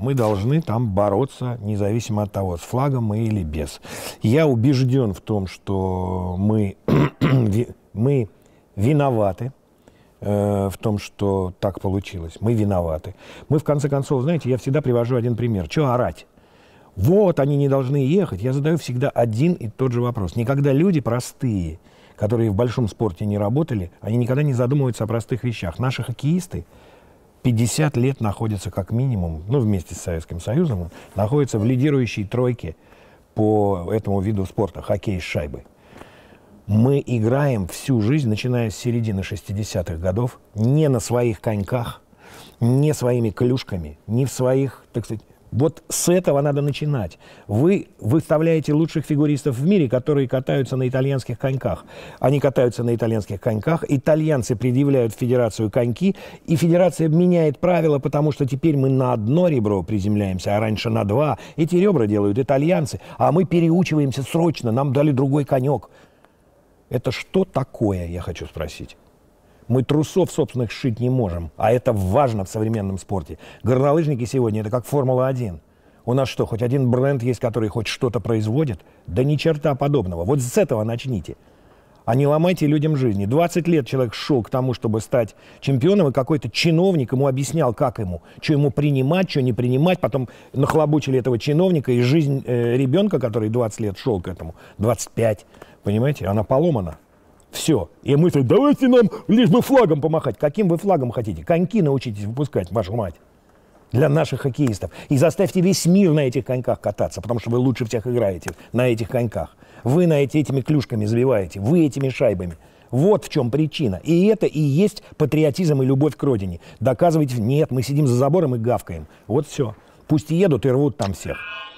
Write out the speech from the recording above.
мы должны там бороться, независимо от того, с флагом мы или без. Я убежден в том, что мы, мы виноваты э, в том, что так получилось. Мы виноваты. Мы, в конце концов, знаете, я всегда привожу один пример. Чего орать? Вот, они не должны ехать. Я задаю всегда один и тот же вопрос. Никогда люди простые, которые в большом спорте не работали, они никогда не задумываются о простых вещах. Наши хоккеисты, 50 лет находится как минимум, ну, вместе с Советским Союзом, находится в лидирующей тройке по этому виду спорта, хоккей с шайбой. Мы играем всю жизнь, начиная с середины 60-х годов, не на своих коньках, не своими клюшками, не в своих, так сказать, вот с этого надо начинать. Вы выставляете лучших фигуристов в мире, которые катаются на итальянских коньках. Они катаются на итальянских коньках, итальянцы предъявляют в федерацию коньки, и федерация меняет правила, потому что теперь мы на одно ребро приземляемся, а раньше на два. Эти ребра делают итальянцы, а мы переучиваемся срочно, нам дали другой конек. Это что такое, я хочу спросить? Мы трусов собственных шить не можем, а это важно в современном спорте. Горнолыжники сегодня – это как Формула-1. У нас что, хоть один бренд есть, который хоть что-то производит? Да ни черта подобного. Вот с этого начните. А не ломайте людям жизни. 20 лет человек шел к тому, чтобы стать чемпионом, и какой-то чиновник ему объяснял, как ему, что ему принимать, что не принимать. Потом нахлобучили этого чиновника, и жизнь э, ребенка, который 20 лет шел к этому, 25, понимаете, она поломана. Все. И мы давайте нам лишь бы флагом помахать. Каким вы флагом хотите? Коньки научитесь выпускать, вашу мать для наших хоккеистов. И заставьте весь мир на этих коньках кататься, потому что вы лучше всех играете на этих коньках. Вы на эти, этими клюшками забиваете, вы этими шайбами. Вот в чем причина. И это и есть патриотизм и любовь к родине. Доказывать нет, мы сидим за забором и гавкаем. Вот все. Пусть едут и рвут там всех.